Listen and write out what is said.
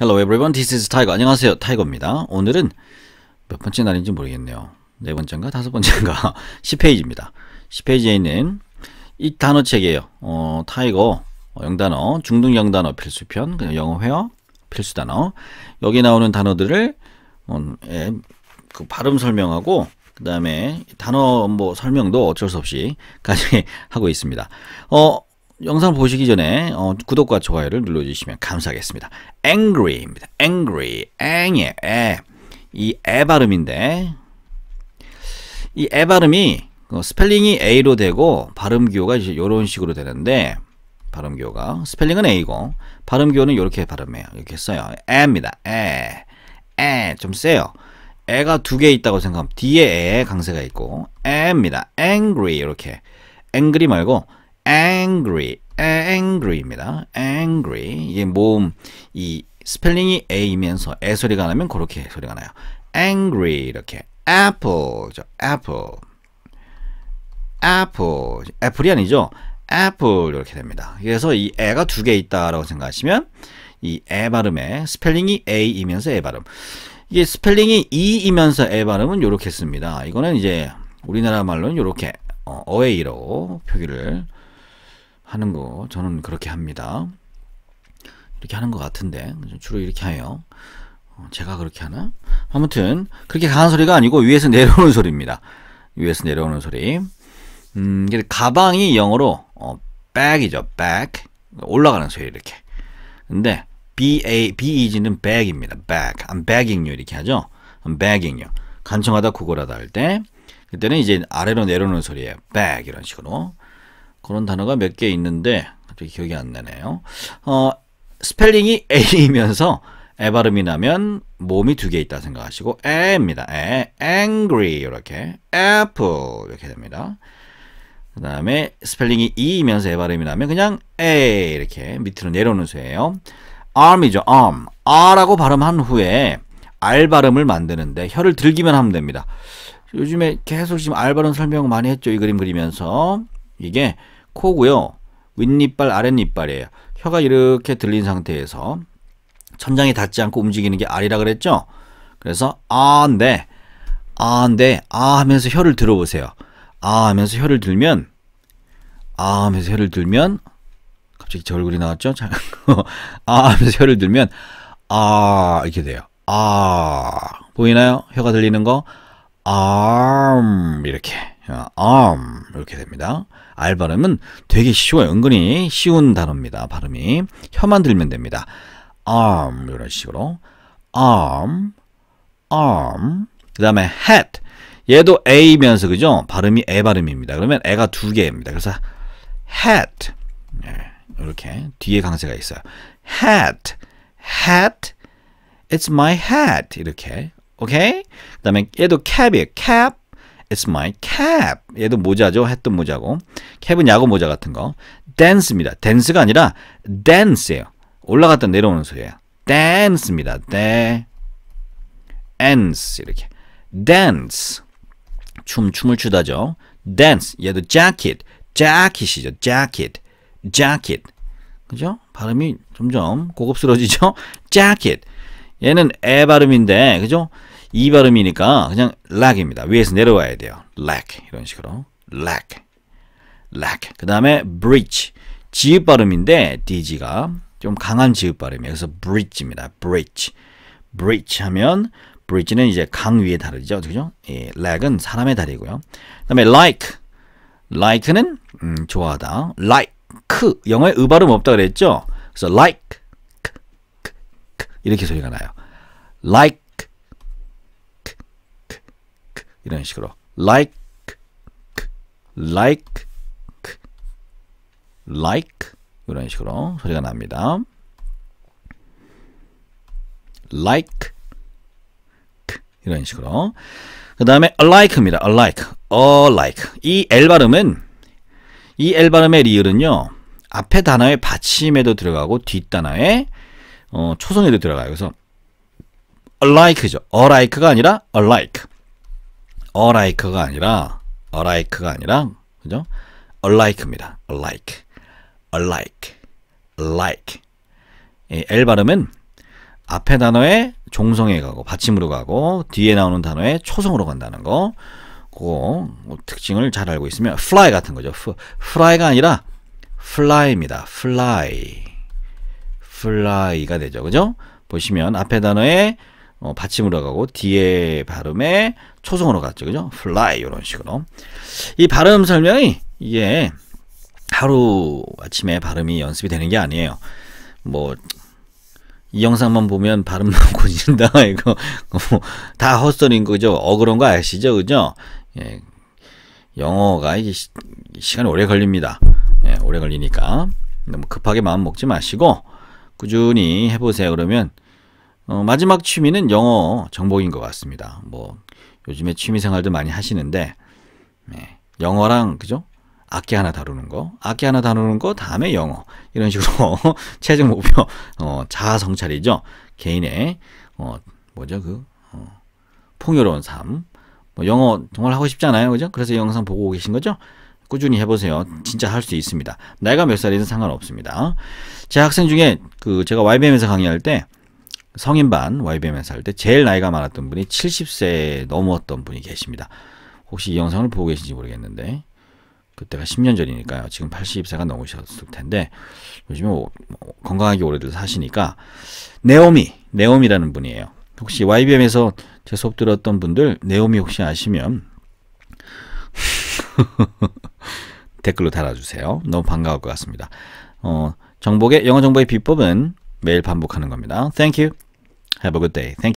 Hello everyone, this is Tiger. 안녕하세요, 타이거입니다. 오늘은 몇 번째 날인지 모르겠네요. 네 번째인가 다섯 번째인가 10페이지입니다. 10페이지에 있는 이 단어책이에요. 어, 타이거 어, 영단어, 중등 영단어 필수편, 그냥 영어 회화 필수 단어. 여기 나오는 단어들을 어, 에, 예, 그 발음 설명하고 그 다음에 단어 뭐 설명도 어쩔 수 없이 까지 하고 있습니다. 어, 영상 보시기 전에 어, 구독과 좋아요를 눌러주시면 감사하겠습니다. angry입니다. angry, ang이 에. 이에 발음인데 이 에 발음이 어, 스펠링이 a로 되고 발음 기호가 이제 이런 식으로 되는데 발음 기호가 스펠링은 a고 발음 기호는 이렇게 발음해요. 이렇게 써요. 에입니다. 에, 에좀 세요. 애가 두 개 있다고 생각하면 뒤에 에 강세가 있고 에입니다. angry 이렇게 angry 말고 angry, angry입니다. angry. 이게 모음, 이 스펠링이 A이면서 에 소리가 나면 그렇게 소리가 나요. angry 이렇게 apple죠. apple. apple. 애플이 아니죠. apple 이렇게 됩니다. 그래서 이 애가 두 개 있다라고 생각하시면 이애 발음에 스펠링이 A이면서 애 발음. 이게 스펠링이 E이면서 애 발음은 요렇게 씁니다. 이거는 이제 우리나라 말로는 요렇게 어, 어웨이로 표기를 하는 거 저는 그렇게 합니다. 이렇게 하는 것 같은데 주로 이렇게 해요. 어, 제가 그렇게 하나? 아무튼 그렇게 강한 소리가 아니고 위에서 내려오는 소리입니다. 위에서 내려오는 소리. 음, 가방이 영어로 어, bag이죠. bag 올라가는 소리 이렇게. 근데 b a b e g는 bag입니다. bag. I'm begging you 이렇게 하죠. I'm begging you. 간청하다 구걸하다 할 때 그때는 이제 아래로 내려오는 소리예요. bag 이런 식으로. 그런 단어가 몇 개 있는데 갑자기 기억이 안 나네요. 어, 스펠링이 A이면서 에 발음이 나면 몸이 두 개 있다 생각하시고 에입니다. 에, angry 이렇게 apple 이렇게 됩니다. 그 다음에 스펠링이 E이면서 에 발음이 나면 그냥 에 이렇게 밑으로 내려오는 소예요. arm이죠. arm. 아라고 발음한 후에 알 발음을 만드는데 혀를 들기만 하면 됩니다. 요즘에 계속 지금 알 발음 설명 많이 했죠. 이 그림 그리면서 이게 코고요. 윗니빨, 아랫니빨이에요. 혀가 이렇게 들린 상태에서 천장이 닿지 않고 움직이는 게 알이라 그랬죠? 그래서 아, 네. 아, 네. 아 하면서 혀를 들어보세요. 아 하면서 혀를 들면 아 하면서 혀를 들면 갑자기 저 얼굴이 나왔죠? 아 하면서 혀를 들면 아 이렇게 돼요. 아 보이나요? 혀가 들리는 거? 암 아, 음, 이렇게 어, arm 이렇게 됩니다. 알 발음은 되게 쉬워요. 은근히 쉬운 단어입니다. 발음이 혀만 들면 됩니다. arm 이런 식으로 arm, arm 그 다음에 hat 얘도 A면서 그죠? 발음이 애 발음입니다. 그러면 애가 두 개입니다. 그래서 hat 예, 이렇게 뒤에 강세가 있어요. hat, hat, it's my hat 이렇게 오케이? 그 다음에 얘도 cap이에요. cap It's my cap. 얘도 모자죠. 했던 모자고. 캡은 야구 모자 같은 거. dance입니다. dance가 아니라 dance예요. 올라갔다 내려오는 소리예요. dance입니다. dance 이렇게. dance. 춤 춤을 추다죠. dance. 얘도 jacket. jacket이죠. jacket. jacket. 그죠? 발음이 점점 고급스러워지죠? jacket. 얘는 에 발음인데 그죠? 이 발음이니까 그냥 l a c 입니다 위에서 내려와야 돼요. l a c 이런 식으로 l a c l a c 그 다음에 breach 지읒 발음인데 dg가 좀 강한 지읒 발음이에요. 그래서 breach입니다. breach, breach 하면 breach는 이제 강위에 다리죠, 그죠? 예, l a c 은 사람의 다리고요. 그다음에 like, like는 음, 좋아하다. like 영어에 의 발음 없다 그랬죠? 그래서 like 이렇게 소리가 나요. like 이런 식으로 like like like 이런 식으로 소리가 납니다. like 이런 식으로 그 다음에 alike입니다. alike, alike 이 L 발음은 이 L 발음의 리을은요 앞에 단어의 받침에도 들어가고 뒷 단어의 어, 초성에도 들어가요. 그래서 alike죠. alike가 아니라 alike alike가 아니라 alike가 아니라 그죠? alike입니다. alike, alike, like. 이 L 발음은 앞에 단어에 종성에 가고 받침으로 가고 뒤에 나오는 단어에 초성으로 간다는 거. 그거 뭐 특징을 잘 알고 있으면 fly 같은 거죠. fly가 아니라 fly입니다. fly. fly가 되죠. 그죠? 보시면 앞에 단어에 어, 받침으로 가고 뒤에 발음에 초성으로 갔죠. 그죠? fly 이런 식으로. 이 발음 설명이 이게 하루 아침에 발음이 연습이 되는 게 아니에요. 뭐 이 영상만 보면 발음만 고진다 이거 뭐, 다 헛소리인 거죠. 어그런 거 아시죠? 그죠? 예. 영어가 이게 시간이 오래 걸립니다. 예, 오래 걸리니까 너무 급하게 마음 먹지 마시고 꾸준히 해 보세요. 그러면 어, 마지막 취미는 영어 정복인 것 같습니다. 뭐 요즘에 취미 생활도 많이 하시는데 네, 영어랑 그죠? 악기 하나 다루는 거, 악기 하나 다루는 거 다음에 영어 이런 식으로 최종 목표 어, 자아 성찰이죠. 개인의 어, 뭐죠 그 어, 풍요로운 삶. 뭐 영어 정말 하고 싶잖아요, 그죠? 그래서 영상 보고 계신 거죠? 꾸준히 해보세요. 진짜 할 수 있습니다. 나이가 몇 살이든 상관없습니다. 제 학생 중에 그 제가 YBM에서 강의할 때 성인반 YBM에서 할 때 제일 나이가 많았던 분이 70세 넘었던 분이 계십니다. 혹시 이 영상을 보고 계신지 모르겠는데 그때가 10년 전이니까요. 지금 80세가 넘으셨을 텐데 요즘에 뭐, 뭐 건강하게 오래들 사시니까 네오미, 네오미라는 분이에요. 혹시 YBM에서 제 수업 들었던 분들 네오미 혹시 아시면 댓글로 달아주세요. 너무 반가울 것 같습니다. 어, 정복의 영어 정보의 비법은 매일 반복하는 겁니다. Thank you. Have a good day. Thank